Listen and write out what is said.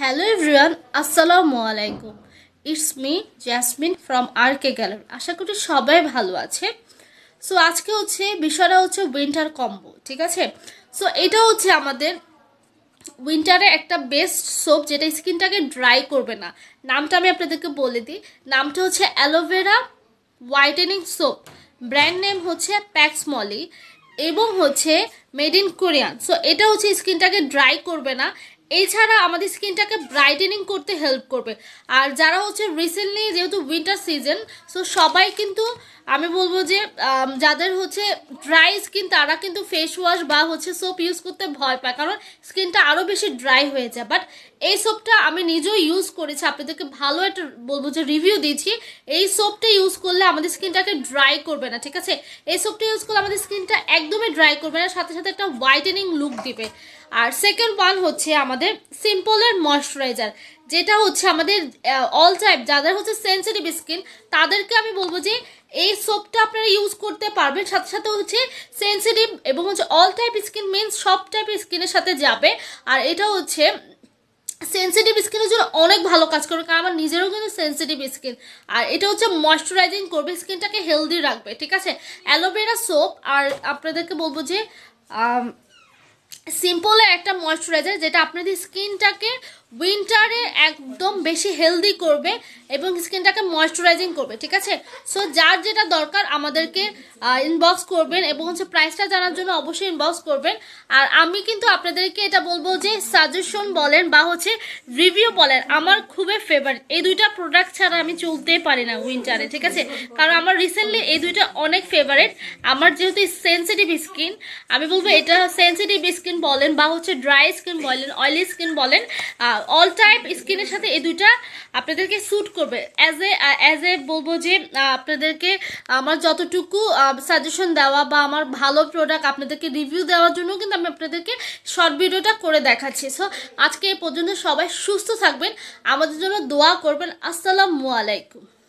hello everyone আসসালামু আলাইকুম it's me Jasmine from R K gallery আশা করি সবাই ভালো আছে সো আজকে হচ্ছে বিষয়টা হচ্ছে উইন্টার কম্বো ঠিক আছে সো এটা হচ্ছে আমাদের উইন্টারে একটা বেস্ট সোপ যেটা স্কিনটাকে ড্রাই করবে না নামটা আমি আপনাদেরকে বলে দিই নামটা হচ্ছে aloe vera whitening soap brand name হচ্ছে প্যাক্স মলি এবং হচ্ছে মেড ইন কোরিয়ান সো এটা হচ্ছে স্কিনটাকে ড্রাই করবে না এছাড়া আমাদের স্কিনটাকে ব্রাইটেনিং করতে হেল্প করবে আর যারা হচ্ছে রিসেন্টলি যেহেতু উইন্টার সিজন সো সবাই কিন্তু আমি বলবো যে যাদের হচ্ছে ড্রাই স্কিন তারা কিন্তু ফেস ওয়াশ বা হচ্ছে সোপ ইউজ করতে ভয় পায় কারণ স্কিনটা আরও বেশি ড্রাই হয়ে যায় বাট এই সোপটা আমি নিজেও ইউজ করেছি আপনাদেরকে ভালো একটা বলবো যে রিভিউ দিচ্ছি এই সোপটা ইউজ করলে আমাদের স্কিনটাকে ড্রাই করবে না ঠিক আছে এই সোপটা ইউজ করলে আমাদের স্কিনটা একদমই ড্রাই করবে না সাথে সাথে একটা হোয়াইটেনিং লুক দিবে আর সেকেন্ড ওয়ান হচ্ছে আমাদের সিম্পলের ময়শ্চারাইজার যেটা হচ্ছে আমাদের অল টাইপ যাদের হচ্ছে সেন্সিটিভ স্কিন তাদেরকে আমি বলবো যে এই সোপটা আপনারা ইউজ করতে পারবেন সাথে সাথে হচ্ছে সেন্সিটিভ এবং হচ্ছে অল টাইপ স্কিন মিনস সব টাইপ স্কিনের সাথে যাবে আর এটা হচ্ছে সেন্সিটিভ স্কিনের জন্য অনেক ভালো কাজ করবে কারণ আমার নিজেরও কিন্তু সেন্সিটিভ স্কিন আর এটা হচ্ছে ময়শ্চারাইজিং করবে স্কিনটাকে হেলদি রাখবে ঠিক আছে অ্যালোভেরা সোপ আর আপনাদেরকে বলবো যে সিম্পলের একটা ময়শ্চারাইজার যেটা আপনাদের স্কিনটাকে উইন্টারে একদম বেশি হেলদি করবে এবং স্কিনটাকে ময়শ্চারাইজিং করবে ঠিক আছে সো যার যেটা দরকার আমাদেরকে ইনবক্স করবেন এবং হচ্ছে প্রাইসটা জানার জন্য অবশ্যই ইনবক্স করবেন আর আমি কিন্তু আপনাদেরকে এটা বলবো যে সাজেশন বলেন বা হচ্ছে রিভিউ বলেন আমার খুবই ফেভারিট এই দুইটা প্রোডাক্ট ছাড়া আমি চলতে পারি না উইন্টারে ঠিক আছে কারণ আমার রিসেন্টলি এই দুইটা অনেক ফেভারিট আমার যেহেতু সেন্সিটিভ স্কিন আমি বলবো এটা সেন্সিটিভ স্কিন বলেন বা হচ্ছে ড্রাই স্কিন বলেন অয়েলি স্কিন বলেন অল টাইপ স্কিনের সাথে এই দুইটা আপনাদেরকে স্যুট করবে অ্যাজ এ অ্যাজ এ বলবো যে আপনাদেরকে আমার যতটুকু সাজেশন দেওয়া বা আমার ভালো প্রোডাক্ট আপনাদেরকে রিভিউ দেওয়ার জন্য কিন্তু আমি আপনাদেরকে শর্ট ভিডিওটা করে দেখাচ্ছি সো আজকে এ পর্যন্ত সবাই সুস্থ থাকবেন আমাদের জন্য দোয়া করবেন আসসালামু আলাইকুম